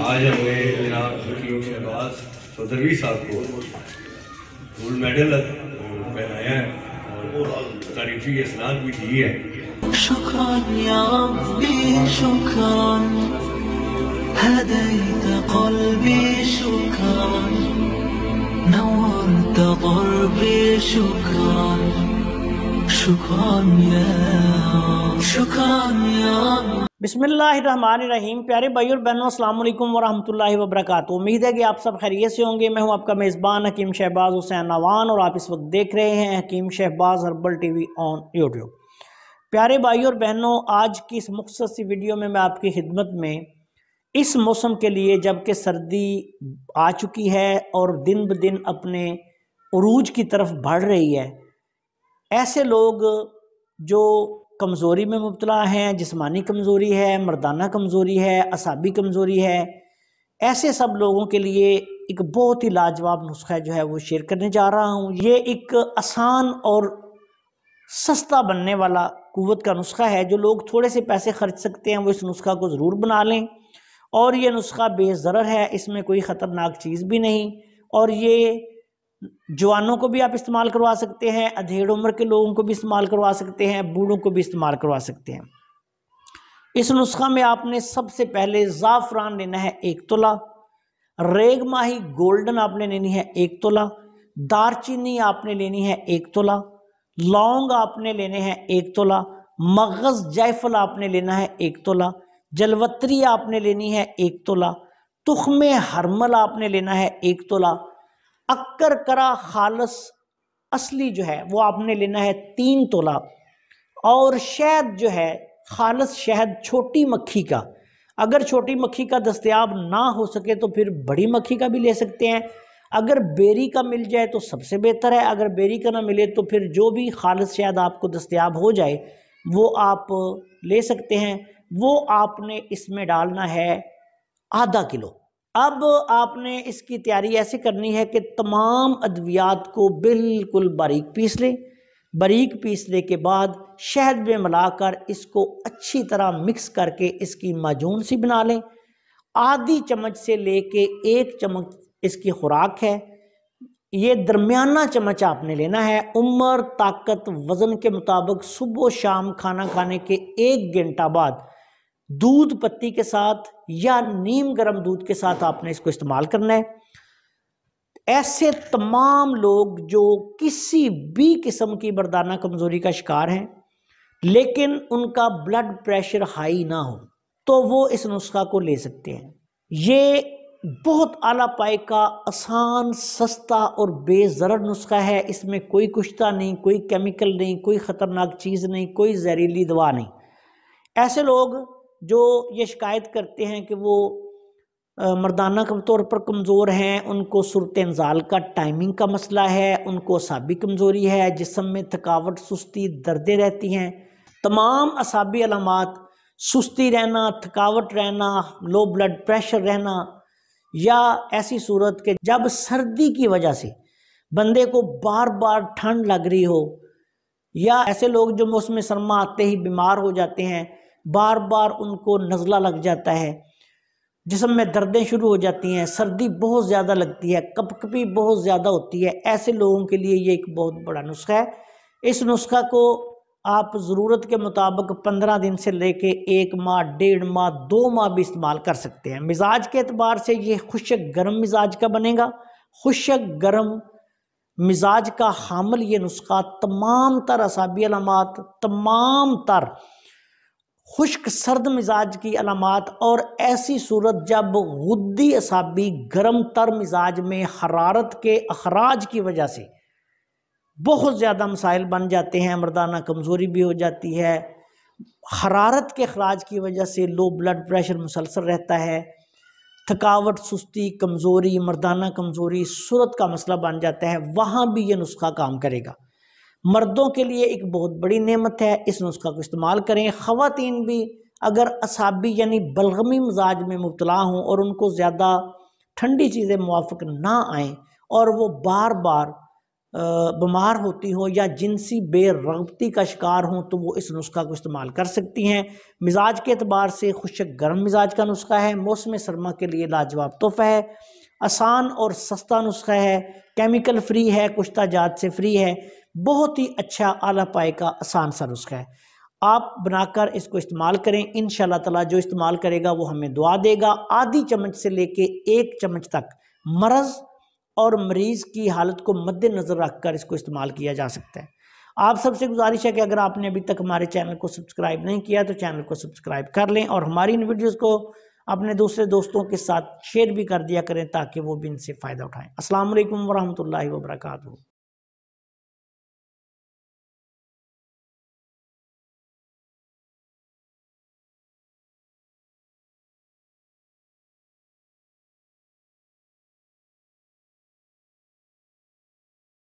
आज हमें जनाब हकीम शहबाज सदरवी साहब को गोल्ड मेडल पहनाया है और तारीफी इसनाद भी दी है هديت قلبي شكرا نورت ضربي شكرا شكرا يا شكرا يا बिसमीम प्यारे भाई और बहनों अल्लाम वरहमल वबरक उम्मीद है कि आप सब खैरियत से होंगे मैं हूं आपका मेज़बान हकीम शहबाज हुसैन नवान और आप इस वक्त देख रहे हैं Hakim Shahbaz herbal TV on YouTube प्यारे भाई और बहनों आज की इस मुख्तर सी वीडियो में मैं आपकी खिदमत में इस मौसम के लिए जबकि सर्दी आ चुकी है और दिन ब दिन अपने अरूज की तरफ बढ़ रही है ऐसे लोग जो कमज़ोरी में मुबतला हैं जिसमानी कमज़ोरी है मर्दाना कमज़ोरी है असाबी कमज़ोरी है ऐसे सब लोगों के लिए एक बहुत ही लाजवाब नुस्खा जो है वो शेयर करने जा रहा हूँ ये एक आसान और सस्ता बनने वाला कुत का नुस्खा है जो लोग थोड़े से पैसे खर्च सकते हैं वो इस नुस्खा को ज़रूर बना लें और ये नुस्खा बेज़र है इसमें कोई ख़तरनाक चीज़ भी नहीं और ये जवानों को भी आप इस्तेमाल करवा सकते हैं अधेड़ उम्र के लोगों को भी इस्तेमाल करवा सकते हैं बूढ़ों को भी इस्तेमाल करवा सकते हैं इस नुस्खा में आपने सबसे पहले ज़ाफ़रान लेना है एक तोला रेग माही गोल्डन आपने लेनी है एक तोला दारचीनी आपने लेनी है एक तोला लौंग आपने लेने हैं एक तोला मगज़ जयफल आपने लेना है एक तोला जलवत्री आपने लेनी है एक तोला तुख में हरमल आपने लेना है एक तोला अक्कर करा खालस असली जो है वो आपने लेना है तीन तोला और शहद जो है खालस शहद छोटी मक्खी का अगर छोटी मक्खी का दस्तयाब ना हो सके तो फिर बड़ी मक्खी का भी ले सकते हैं अगर बेरी का मिल जाए तो सबसे बेहतर है अगर बेरी का ना मिले तो फिर जो भी खालस शायद आपको दस्तयाब हो जाए वो आप ले सकते हैं वो आपने इसमें डालना है आधा किलो अब आपने इसकी तैयारी ऐसे करनी है कि तमाम अद्वियात को बिल्कुल बारीक पीस लें बारीक पीसने के बाद शहद में मिलाकर इसको अच्छी तरह मिक्स करके इसकी माजून सी बना लें आधी चम्मच से लेके एक चम्मच इसकी खुराक है ये दरमियाना चम्मच आपने लेना है उम्र ताकत वज़न के मुताबिक सुबह शाम खाना खाने के एक घंटा बाद दूध पत्ती के साथ या नीम गर्म दूध के साथ आपने इसको इस्तेमाल करना है ऐसे तमाम लोग जो किसी भी किस्म की बरदाना कमज़ोरी का शिकार हैं लेकिन उनका ब्लड प्रेशर हाई ना हो तो वो इस नुस्खा को ले सकते हैं ये बहुत आला पाए का आसान सस्ता और बेजर नुस्खा है इसमें कोई कुश्ता नहीं कोई केमिकल नहीं कोई ख़तरनाक चीज़ नहीं कोई जहरीली दवा नहीं ऐसे लोग जो ये शिकायत करते हैं कि वो मर्दाना के तौर पर कमज़ोर हैं उनको सूरत नज़ाल का टाइमिंग का मसला है उनको असाबी कमज़ोरी है जिसम में थकावट सुस्ती दर्दें रहती हैं तमाम असाबी अलामत सुस्ती रहना थकावट रहना लो ब्लड प्रेशर रहना या ऐसी सूरत के जब सर्दी की वजह से बंदे को बार बार ठंड लग रही हो या ऐसे लोग जो मौसम सरमा आते ही बीमार हो जाते हैं बार बार उनको नज़ला लग जाता है जिसम में दर्दें शुरू हो जाती हैं सर्दी बहुत ज़्यादा लगती है कपकपी बहुत ज़्यादा होती है ऐसे लोगों के लिए ये एक बहुत बड़ा नुस्खा है इस नुस्खा को आप ज़रूरत के मुताबिक पंद्रह दिन से लेके एक माह डेढ़ माह दो माह भी इस्तेमाल कर सकते हैं मिजाज के अतबार से ये खुशक गर्म मिजाज का बनेगा खुशक गर्म मिजाज का हामल ये नुस्खा तमाम तर असाबी तमाम तर खुश्क सर्द मिजाज की अलामत और ऐसी सूरत जब गुद्दी असाबी गर्म तर मिजाज में हरारत के अखराज की वजह से बहुत ज़्यादा मसाइल बन जाते हैं मर्दाना कमज़ोरी भी हो जाती है हरारत के अखराज की वजह से लो ब्लड प्रेशर मुसलसल रहता है थकावट सुस्ती कमज़ोरी मर्दाना कमज़ोरी सूरत का मसला बन जाता है वहाँ भी ये नुस्खा काम करेगा मर्दों के लिए एक बहुत बड़ी नेमत है इस नुस्खा को इस्तेमाल करें ख़वातीन भी अगर असाबी यानी बलगमी मिजाज में मुबतला हों और उनको ज़्यादा ठंडी चीज़ें मुआफ़ ना आएँ और वो बार बार बीमार होती हो या जिनसी बेरगबती का शिकार हों तो वो इस नुस्खा को इस्तेमाल कर सकती हैं मिजाज के अतबार से खुशक गर्म मिजाज का नुस्खा है मौसम सरमा के लिए लाजवाब तोहफ़ा है आसान और सस्ता नुस्खा है केमिकल फ्री है कुश्ता जात से फ्री है बहुत ही अच्छा आला पाए का आसान सा नुस्खा है आप बनाकर इसको इस्तेमाल करें इन ताला जो इस्तेमाल करेगा वो हमें दुआ देगा आधी चम्मच से लेके एक चम्मच तक मर्ज़ और मरीज़ की हालत को मद्देनज़र रख कर इसको इस्तेमाल किया जा सकता है आप सबसे गुजारिश है कि अगर आपने अभी तक हमारे चैनल को सब्सक्राइब नहीं किया तो चैनल को सब्सक्राइब कर लें और हमारी इन वीडियोज़ को अपने दूसरे दोस्तों के साथ शेयर भी कर दिया करें ताकि वो भी इनसे फ़ायदा उठाएँ असल वरहमल वर्का